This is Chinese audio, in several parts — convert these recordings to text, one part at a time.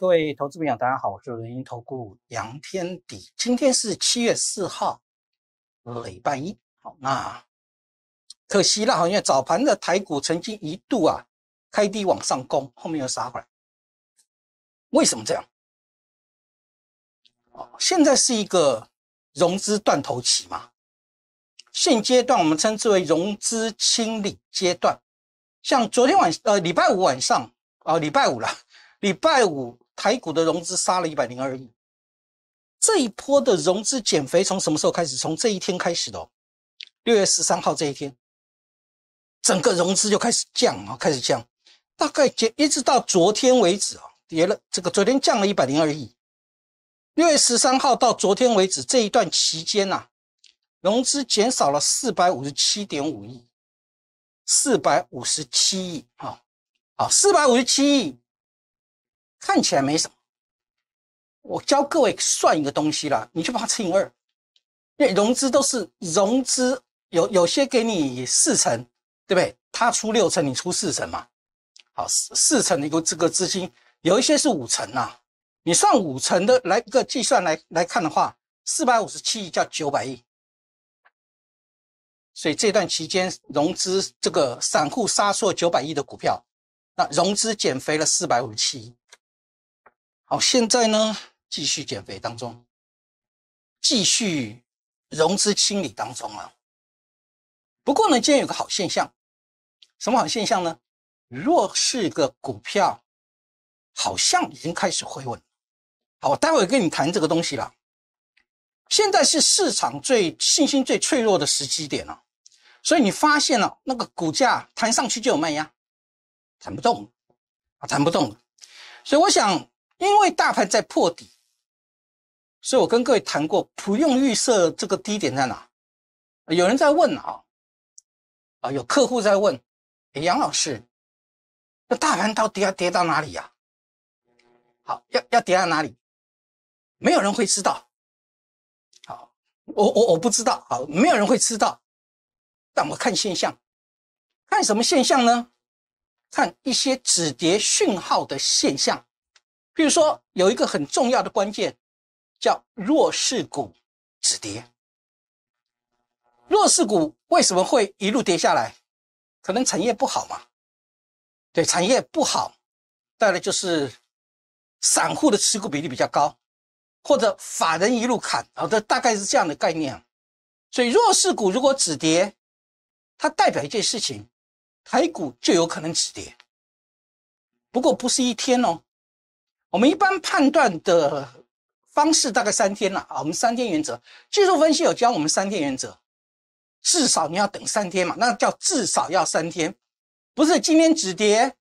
各位投资朋友，大家好，我是人因投顾杨天底。今天是七月四号，礼拜一。好，那可惜了，好像早盘的台股曾经一度啊开低往上攻，后面又杀回来。为什么这样？哦，现在是一个融资断头期嘛。现阶段我们称之为融资清理阶段。像昨天晚，呃，礼拜五晚上啊，礼拜五了，礼拜五。台股的融资杀了一百零二亿，这一波的融资减肥从什么时候开始？从这一天开始的，六月十三号这一天，整个融资就开始降啊，开始降，大概减一直到昨天为止啊，跌了这个昨天降了一百零二亿，六月十三号到昨天为止这一段期间呐，融资减少了四百五十七点五亿，四百五十七亿啊，好，四百五十七亿。看起来没什么，我教各位算一个东西啦，你就把它乘以二，因为融资都是融资，有有些给你四成，对不对？他出六成，你出四成嘛。好，四四成的一个这个资金，有一些是五成呐。你算五成的来一个计算来来看的话，四百五十七亿叫九百亿，所以这段期间融资这个散户杀出了九百亿的股票，那融资减肥了四百五十七亿。好，现在呢，继续减肥当中，继续融资清理当中啊。不过呢，今天有个好现象，什么好现象呢？弱势个股票好像已经开始回稳。好，待会跟你谈这个东西了。现在是市场最信心最脆弱的时机点了，所以你发现了那个股价弹上去就有卖压，弹不动啊，弹不动。所以我想。因为大盘在破底，所以我跟各位谈过，不用预设这个低点在哪。有人在问啊，啊，有客户在问，杨老师，那大盘到底要跌到哪里呀？好，要要跌到哪里？没有人会知道。好，我我我不知道。好，没有人会知道。但我看现象，看什么现象呢？看一些止跌讯号的现象。比如说，有一个很重要的关键，叫弱势股止跌。弱势股为什么会一路跌下来？可能产业不好嘛？对，产业不好，带来就是散户的持股比例比较高，或者法人一路砍，啊，这大概是这样的概念。所以弱势股如果止跌，它代表一件事情，台股就有可能止跌。不过不是一天哦。我们一般判断的方式大概三天了啊，我们三天原则，技术分析有教我们三天原则，至少你要等三天嘛，那叫至少要三天，不是今天止跌，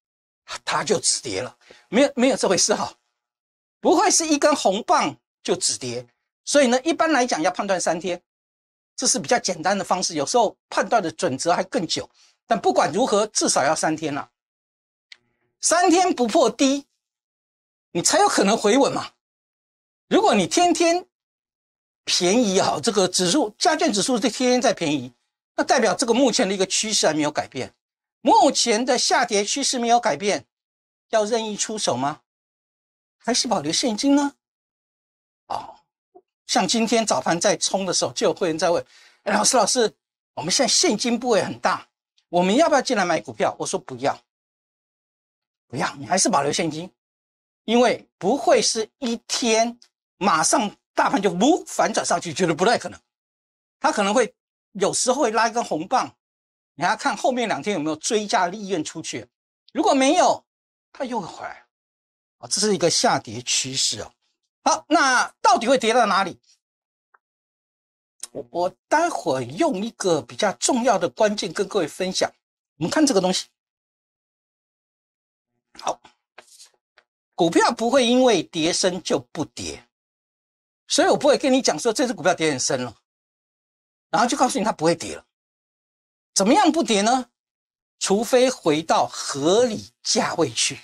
它就止跌了，没有没有这回事哈，不会是一根红棒就止跌，所以呢，一般来讲要判断三天，这是比较简单的方式，有时候判断的准则还更久，但不管如何，至少要三天了，三天不破低。你才有可能回稳嘛！如果你天天便宜哈，这个指数、加券指数在天天在便宜，那代表这个目前的一个趋势还没有改变，目前的下跌趋势没有改变，要任意出手吗？还是保留现金呢？哦，像今天早盘在冲的时候，就有会员在问：老师，老师，我们现在现金部位很大，我们要不要进来买股票？我说不要，不要，你还是保留现金。因为不会是一天马上大盘就呜反转上去，觉得不太可能。它可能会有时候会拉一根红棒，你还要看后面两天有没有追加利润出去。如果没有，它又会回来。啊，这是一个下跌趋势啊。好，那到底会跌到哪里？我我待会用一个比较重要的关键跟各位分享。我们看这个东西。好。股票不会因为跌深就不跌，所以我不会跟你讲说这只股票跌很深了，然后就告诉你它不会跌了。怎么样不跌呢？除非回到合理价位去。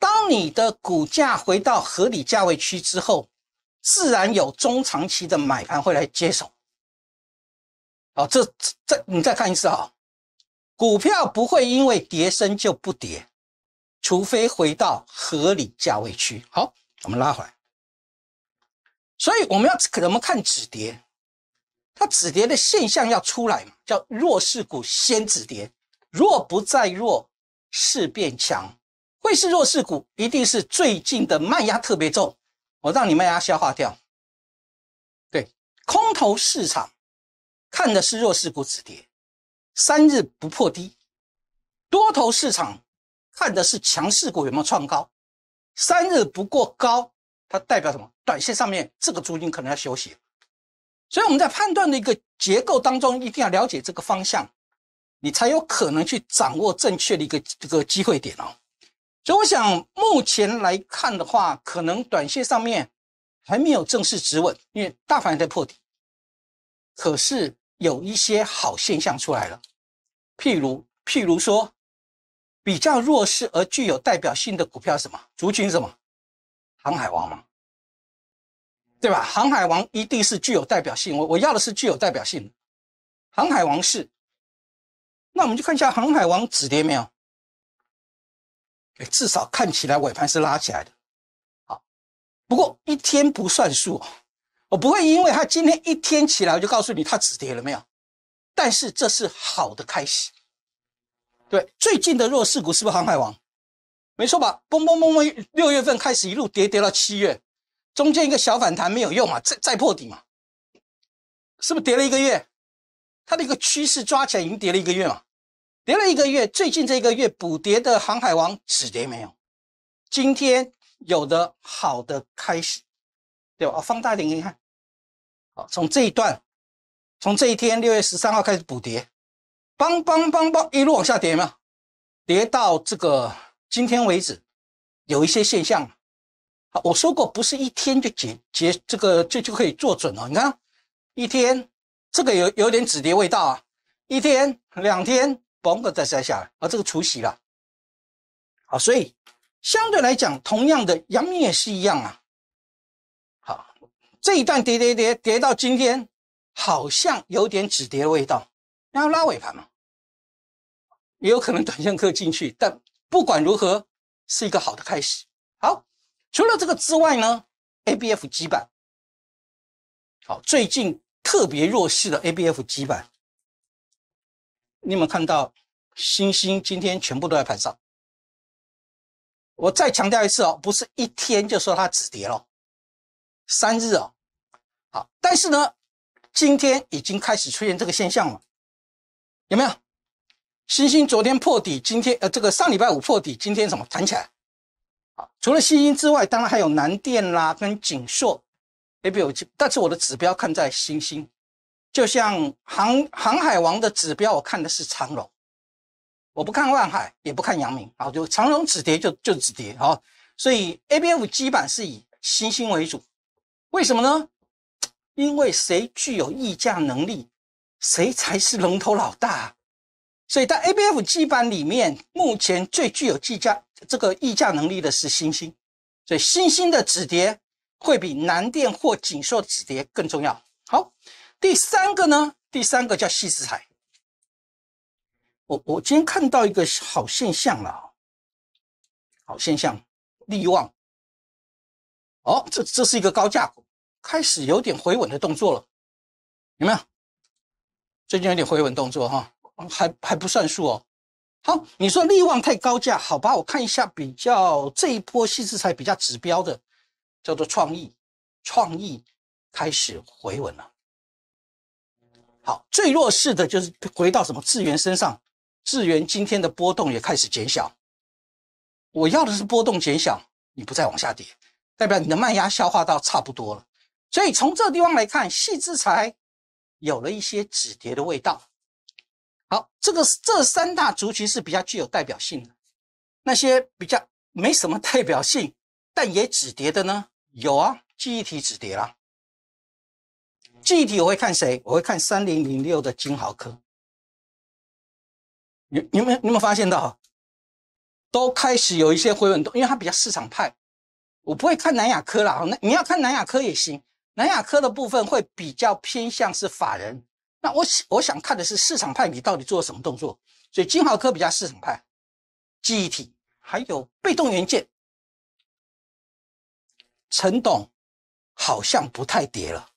当你的股价回到合理价位区之后，自然有中长期的买盘会来接手。好，这再你再看一次啊，股票不会因为跌升就不跌。除非回到合理价位区，好，我们拉回来。所以我们要怎么看止跌？它止跌的现象要出来嘛？叫弱势股先止跌，若不再弱势变强，会是弱势股，一定是最近的卖压特别重，我让你们卖压消化掉。对，空头市场看的是弱势股止跌，三日不破低；多头市场。看的是强势股有没有创高，三日不过高，它代表什么？短线上面这个租金可能要休息，所以我们在判断的一个结构当中，一定要了解这个方向，你才有可能去掌握正确的一个这个机会点哦。所以我想目前来看的话，可能短线上面还没有正式止稳，因为大盘在破底，可是有一些好现象出来了，譬如譬如说。比较弱势而具有代表性的股票是什么？族群什么？航海王嘛，对吧？航海王一定是具有代表性。我我要的是具有代表性的。航海王是。那我们就看一下航海王止跌没有？至少看起来尾盘是拉起来的。好，不过一天不算数，我不会因为他今天一天起来我就告诉你它止跌了没有。但是这是好的开始。对，最近的弱势股是不是航海王？没错吧？嘣嘣嘣嘣，六月份开始一路跌跌到七月，中间一个小反弹没有用啊，再再破底嘛，是不是跌了一个月？它的一个趋势抓起来，已经跌了一个月嘛，跌了一个月。最近这一个月补跌的航海王止跌没有？今天有的好的开始，对吧？我放大点给你看，好，从这一段，从这一天六月十三号开始补跌。梆梆梆梆一路往下跌嘛，跌到这个今天为止，有一些现象。好，我说过不是一天就结结这个就就可以做准哦。你看，一天这个有有点止跌味道啊，一天两天，甭个再摘下来啊，这个除息了。好，所以相对来讲，同样的阳明也是一样啊。好，这一段跌跌跌跌到今天，好像有点止跌的味道，要拉尾盘嘛。也有可能短线客进去，但不管如何，是一个好的开始。好，除了这个之外呢，ABF 基板，好，最近特别弱势的 ABF 基板，你有没有看到？星星今天全部都在盘上。我再强调一次哦，不是一天就说它止跌了，三日哦。好，但是呢，今天已经开始出现这个现象了，有没有？星星昨天破底，今天呃，这个上礼拜五破底，今天什么弹起来？好，除了星星之外，当然还有南电啦，跟景硕，A B F G。但是我的指标看在星星，就像《航航海王》的指标，我看的是长荣。我不看万海，也不看阳明，好，就长荣止跌就就止跌，好，所以 A B F 基板是以星星为主，为什么呢？因为谁具有溢价能力，谁才是龙头老大。所以在 A、B、F 基板里面，目前最具有计价这个溢价能力的是星星，所以星星的止跌会比南电或锦硕止跌更重要。好，第三个呢？第三个叫细资海。我我今天看到一个好现象了，好现象，力旺哦，这这是一个高价股，开始有点回稳的动作了，有没有？最近有点回稳动作哈。还还不算数哦。好，你说力旺太高价，好吧，我看一下比较这一波细制材比较指标的，叫做创意，创意开始回稳了。好，最弱势的就是回到什么智源身上，智源今天的波动也开始减小。我要的是波动减小，你不再往下跌，代表你的卖压消化到差不多了。所以从这个地方来看，细制材有了一些止跌的味道。好，这个这三大族群是比较具有代表性的。那些比较没什么代表性，但也止跌的呢？有啊，记忆体止跌了。记忆体我会看谁？我会看三零零六的金豪科。你、你们、你们发现到？都开始有一些回稳度，因为它比较市场派。我不会看南亚科啦，那你要看南亚科也行。南亚科的部分会比较偏向是法人。那我我想看的是市场派你到底做了什么动作，所以金豪科比加市场派记忆体还有被动元件，陈董好像不太跌了，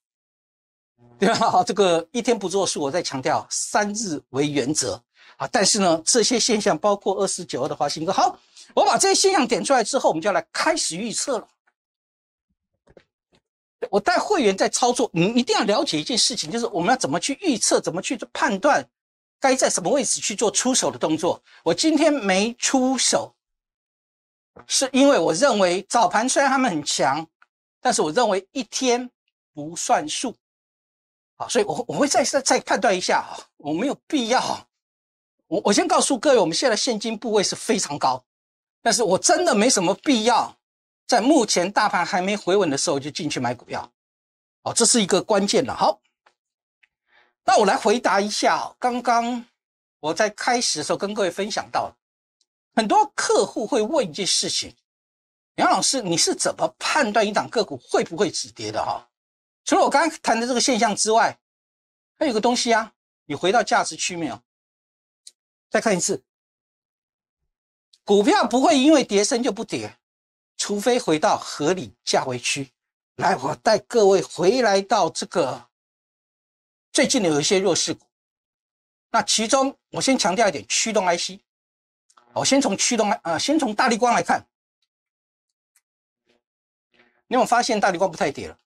对吧？这个一天不做数，我在强调三日为原则啊。但是呢，这些现象包括二四九二的华新科，好，我把这些现象点出来之后，我们就要来开始预测了。我带会员在操作，你一定要了解一件事情，就是我们要怎么去预测，怎么去判断，该在什么位置去做出手的动作。我今天没出手，是因为我认为早盘虽然他们很强，但是我认为一天不算数。好，所以，我我会再再再判断一下啊，我没有必要。我我先告诉各位，我们现在现金部位是非常高，但是我真的没什么必要。在目前大盘还没回稳的时候就进去买股票，哦，这是一个关键了。好，那我来回答一下刚刚我在开始的时候跟各位分享到，很多客户会问一件事情：杨老师，你是怎么判断一档个股会不会止跌的？哈，除了我刚刚谈的这个现象之外，还有个东西啊，你回到价值区没有？再看一次，股票不会因为跌升就不跌。除非回到合理价位区，来，我带各位回来到这个最近的有一些弱势股。那其中，我先强调一点，驱动 IC。我先从驱动，呃，先从大力光来看。你有发现大力光不太跌了？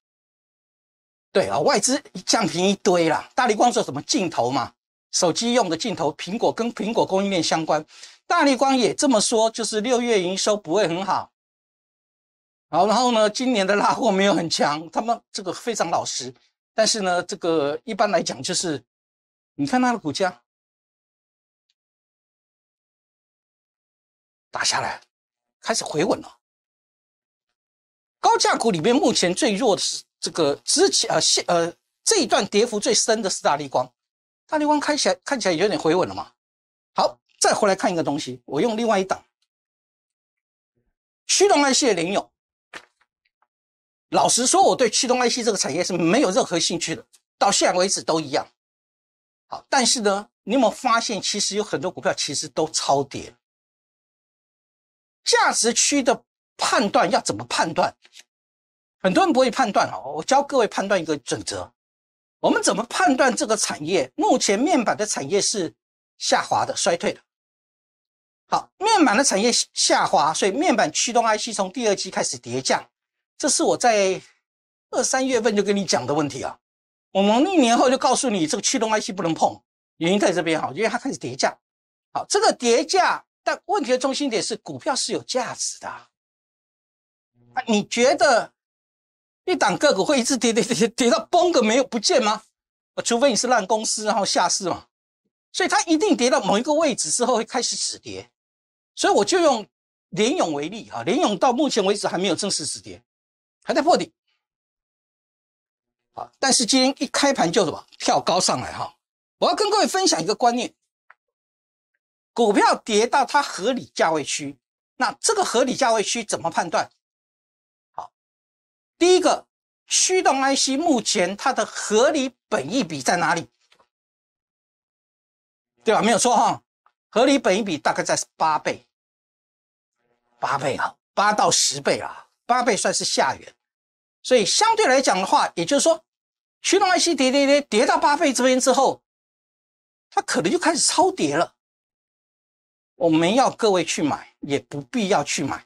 对啊，外资降平一堆啦。大力光做什么镜头嘛？手机用的镜头，苹果跟苹果供应链相关。大力光也这么说，就是六月营收不会很好。好，然后呢？今年的拉货没有很强，他们这个非常老实。但是呢，这个一般来讲就是，你看它的股价打下来，开始回稳了。高价股里面目前最弱的是这个之前呃现呃这一段跌幅最深的四大力光，大力光看起来看起来有点回稳了嘛。好，再回来看一个东西，我用另外一档虚荣爱系的林勇。老实说，我对驱动 IC 这个产业是没有任何兴趣的，到现在为止都一样。好，但是呢，你有没有发现其实有很多股票其实都超跌价值区的判断要怎么判断？很多人不会判断哈，我教各位判断一个准则：我们怎么判断这个产业？目前面板的产业是下滑的、衰退的。好，面板的产业下滑，所以面板驱动 IC 从第二季开始叠降。这是我在二三月份就跟你讲的问题啊，我们一年后就告诉你这个驱动 I C 不能碰，原因在这边哈，因为它开始叠价。好，这个叠价，但问题的中心点是股票是有价值的啊。你觉得一档个股会一直跌跌跌跌到崩个没有不见吗？除非你是烂公司然后下市嘛。所以它一定跌到某一个位置之后会开始止跌，所以我就用联勇为例哈，联勇到目前为止还没有正式止跌。还在破底，好，但是今天一开盘就什么跳高上来哈！我要跟各位分享一个观念：股票跌到它合理价位区，那这个合理价位区怎么判断？好，第一个，虚动 I C 目前它的合理本益比在哪里？对吧？没有错哈，合理本益比大概在八倍，八倍啊，八到十倍啊，八倍算是下缘。所以相对来讲的话，也就是说，驱动 IC 叠叠叠叠到巴菲特这边之后，他可能就开始超跌了。我们要各位去买，也不必要去买，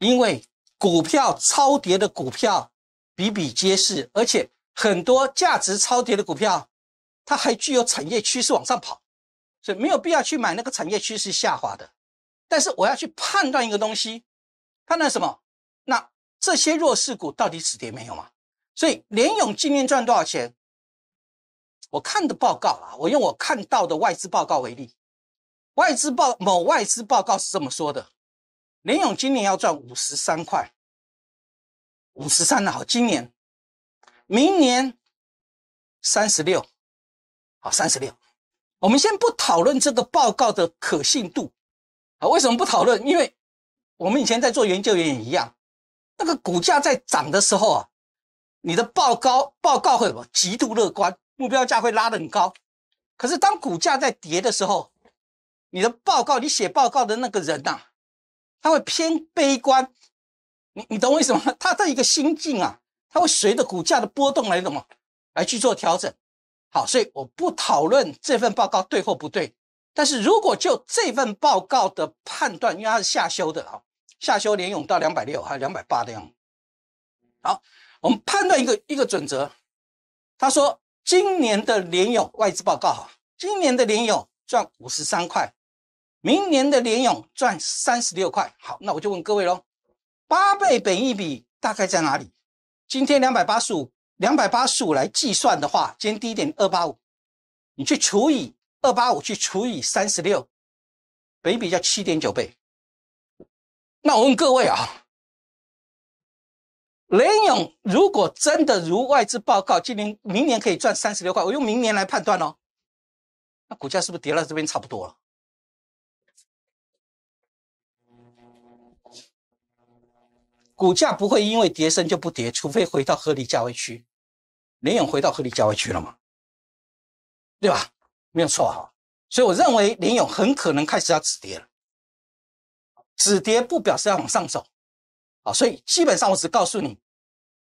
因为股票超跌的股票比比皆是，而且很多价值超跌的股票，它还具有产业趋势往上跑，所以没有必要去买那个产业趋势下滑的。但是我要去判断一个东西，判断什么？那。这些弱势股到底止跌没有嘛？所以联勇今年赚多少钱？我看的报告啊，我用我看到的外资报告为例，外资报某外资报告是这么说的：联勇今年要赚五十三块，五十三呢？好，今年，明年三十六，好三十六。我们先不讨论这个报告的可信度啊？为什么不讨论？因为我们以前在做研究员也一样。那个股价在涨的时候啊，你的报告报告会什么极度乐观，目标价会拉得很高。可是当股价在跌的时候，你的报告，你写报告的那个人呐，他会偏悲观。你你懂意思吗？他的一个心境啊，他会随着股价的波动来什么来去做调整。好，所以我不讨论这份报告对或不对。但是如果就这份报告的判断，因为它是下修的啊。下修联用到两百六，还两百八的样子。好，我们判断一个一个准则。他说，今年的联用外资报告哈，今年的联用赚五十三块，明年的联用赚三十六块。好，那我就问各位喽，八倍本益比大概在哪里？今天两百八十五，两百八十五来计算的话，今天低点二八五，你去除以二八五，去除以三十六，本益比叫七点九倍。那我问各位啊，林永如果真的如外资报告，今年、明年可以赚三十六块，我用明年来判断喽。那股价是不是跌了？这边差不多了。股价不会因为跌升就不跌，除非回到合理价位区。林永回到合理价位去了吗？对吧？没有错哈。所以我认为林永很可能开始要止跌了。止跌不表示要往上走，啊，所以基本上我只告诉你，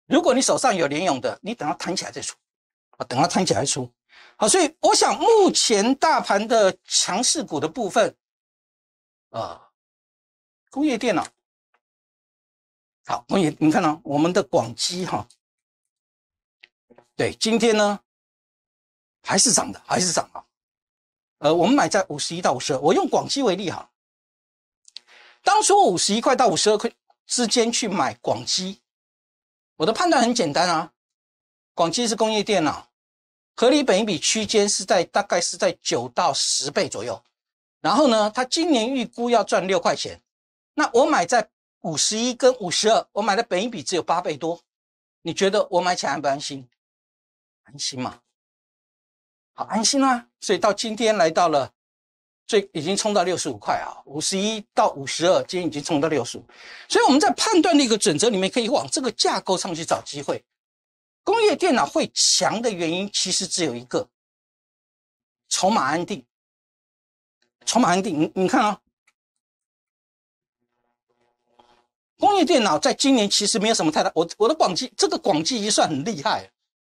如果你手上有连勇的，你等它弹起来再出，啊，等它弹起来再出，好，所以我想目前大盘的强势股的部分，啊，工业电脑，好，工业，你看到我们的广基哈，对，今天呢还是涨的，还是涨啊，呃，我们买在五十一到五十二，我用广基为例哈。当初五十一块到五十二块之间去买广基，我的判断很简单啊，广基是工业电脑，合理本益比区间是在大概是在九到十倍左右。然后呢，它今年预估要赚六块钱，那我买在五十一跟五十二，我买的本益比只有八倍多，你觉得我买起来安不安心？安心吗？好，安心啊！所以到今天来到了。所以已经冲到六十五块啊，五十一到五十二，今天已经冲到六十五。所以我们在判断的一个准则里面，可以往这个架构上去找机会。工业电脑会强的原因其实只有一个：筹码安定。筹码安定，你你看啊，工业电脑在今年其实没有什么太大。我我的广记这个广已一算很厉害，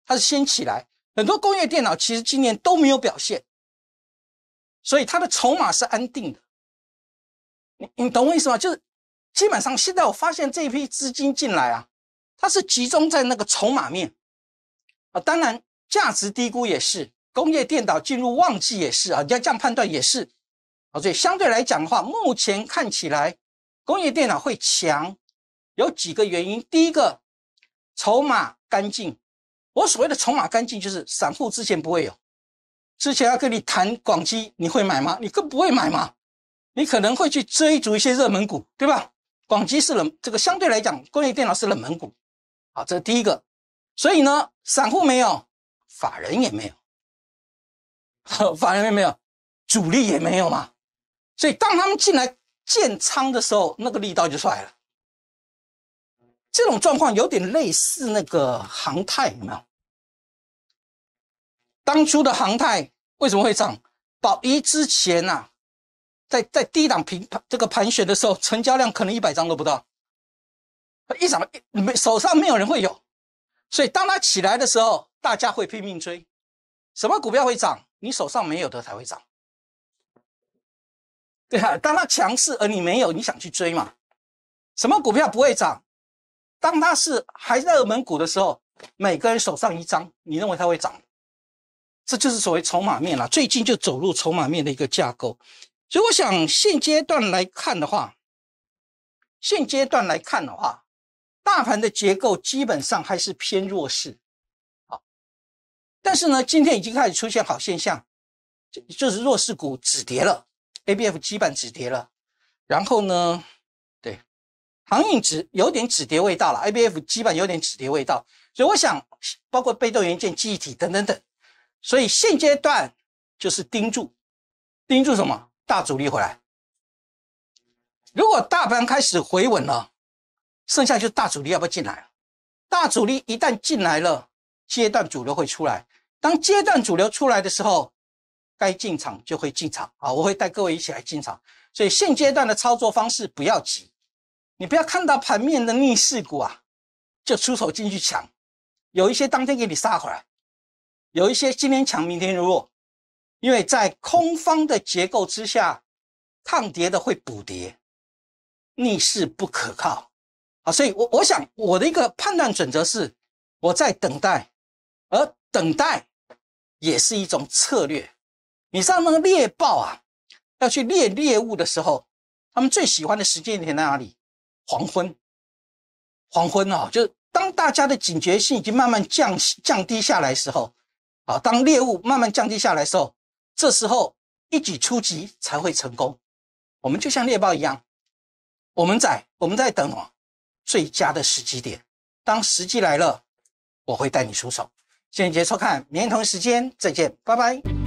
它是先起来。很多工业电脑其实今年都没有表现。所以它的筹码是安定的，你你懂我意思吗？就是基本上现在我发现这一批资金进来啊，它是集中在那个筹码面啊，当然价值低估也是，工业电脑进入旺季也是啊，你要这样判断也是啊，所以相对来讲的话，目前看起来工业电脑会强，有几个原因，第一个筹码干净，我所谓的筹码干净就是散户之前不会有。之前要跟你谈广基，你会买吗？你更不会买嘛？你可能会去追逐一些热门股，对吧？广基是冷，这个相对来讲，工业电脑是冷门股。好，这是第一个。所以呢，散户没有，法人也没有，法人也没有，主力也没有嘛。所以当他们进来建仓的时候，那个力道就出来了。这种状况有点类似那个航太，有没有？当初的航太为什么会涨？保一之前啊，在在低档平这个盘旋的时候，成交量可能一百张都不到。一涨一没手上没有人会有，所以当它起来的时候，大家会拼命追。什么股票会涨？你手上没有的才会涨，对啊。当它强势而你没有，你想去追嘛？什么股票不会涨？当它是还在热门股的时候，每个人手上一张，你认为它会涨？这就是所谓筹码面了。最近就走入筹码面的一个架构，所以我想现阶段来看的话，现阶段来看的话，大盘的结构基本上还是偏弱势。好，但是呢，今天已经开始出现好现象，就是弱势股止跌了，A B F 基板止跌了，然后呢，对，行业指有点止跌味道了，A B F 基板有点止跌味道，所以我想，包括被动元件、记忆体等等等。所以现阶段就是盯住，盯住什么大主力回来。如果大盘开始回稳了，剩下就是大主力要不要进来？大主力一旦进来了，阶段主流会出来。当阶段主流出来的时候，该进场就会进场啊！我会带各位一起来进场。所以现阶段的操作方式不要急，你不要看到盘面的逆势股啊，就出手进去抢，有一些当天给你杀回来。有一些今天强，明天弱，因为在空方的结构之下，烫跌的会补跌，逆势不可靠啊。所以，我我想我的一个判断准则，是我在等待，而等待也是一种策略。你知道那个猎豹啊，要去猎猎物的时候，他们最喜欢的时间点在哪里？黄昏，黄昏哦，就是当大家的警觉性已经慢慢降降低下来的时候。好，当猎物慢慢降低下来的时候，这时候一举出击才会成功。我们就像猎豹一样，我们在我们在等哦最佳的时机点。当时机来了，我会带你出手。谢谢收看，明天同一时间再见，拜拜。